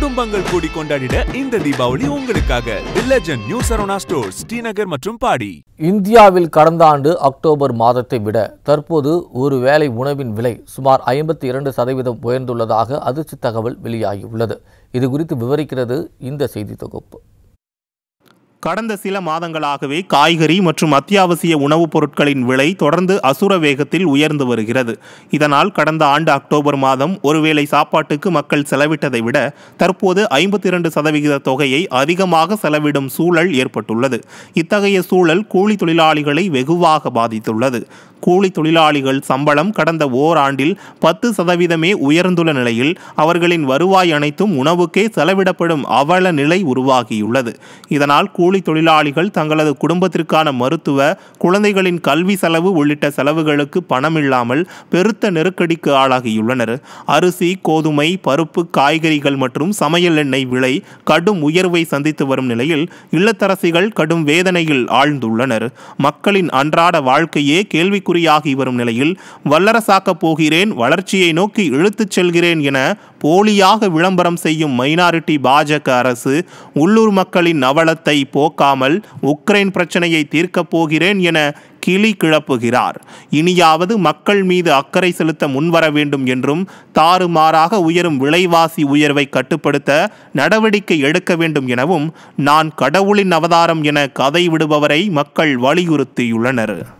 குடும்பங்கள் கூடி கொண்டாடிட இந்த தீபாவளி உங்களுக்காக வில்லஜன் நியூ சரோனா ஸ்டோர்ஸ் ஸ்ரீநகர் மற்றும் பாடி இந்தியாவில் கடந்த ஆண்டு அக்டோபர் மாதத்தை விட தற்போது ஒரு வேலை உணவின் விலை சுமார் ஐம்பத்தி இரண்டு சதவீதம் உயர்ந்துள்ளதாக அதிர்ச்சி தகவல் வெளியாகியுள்ளது இது குறித்து விவரிக்கிறது இந்த செய்தி தொகுப்பு கடந்த சில மாதங்களாகவே காய்கறி மற்றும் அத்தியாவசிய உணவுப் பொருட்களின் விலை தொடர்ந்து அசுர வேகத்தில் உயர்ந்து வருகிறது இதனால் கடந்த ஆண்டு அக்டோபர் மாதம் ஒருவேளை சாப்பாட்டுக்கு மக்கள் செலவிட்டதை விட தற்போது ஐம்பத்தி இரண்டு சதவிகித தொகையை அதிகமாக செலவிடும் சூழல் ஏற்பட்டுள்ளது இத்தகைய சூழல் கூலி தொழிலாளிகளை வெகுவாக பாதித்துள்ளது கூலி தொழிலாளிகள் சம்பளம் கடந்த ஓராண்டில் பத்து சதவீதமே உயர்ந்துள்ள நிலையில் அவர்களின் வருவாய் அனைத்தும் உணவுக்கே செலவிடப்படும் அவல நிலை உருவாகியுள்ளது இதனால் கூலி தொழிலாளிகள் தங்களது குடும்பத்திற்கான மருத்துவ குழந்தைகளின் கல்வி செலவு உள்ளிட்ட செலவுகளுக்கு பணமில்லாமல் பெருத்த நெருக்கடிக்கு ஆளாகியுள்ளனர் அரிசி கோதுமை பருப்பு காய்கறிகள் மற்றும் சமையல் எண்ணெய் விலை கடும் உயர்வை சந்தித்து வரும் நிலையில் இல்லத்தரசிகள் கடும் வேதனையில் ஆழ்ந்துள்ளனர் மக்களின் அன்றாட வாழ்க்கையே கேள்விக்கு கேள்விக்குறியாகி வரும் நிலையில் வல்லரசாக்கப் போகிறேன் வளர்ச்சியை நோக்கி இழுத்துச் செல்கிறேன் என போலியாக விளம்பரம் செய்யும் மைனாரிட்டி பாஜக அரசு உள்ளூர் மக்களின் அவலத்தை போக்காமல் உக்ரைன் பிரச்சனையை தீர்க்கப் போகிறேன் என கிளி கிளப்புகிறார் இனியாவது மக்கள் மீது அக்கறை செலுத்த முன்வர வேண்டும் என்றும் தாறுமாறாக உயரும் விலைவாசி உயர்வை கட்டுப்படுத்த நடவடிக்கை எடுக்க வேண்டும் எனவும் நான் கடவுளின் அவதாரம் என கதை விடுபவரை மக்கள் வலியுறுத்தியுள்ளனர்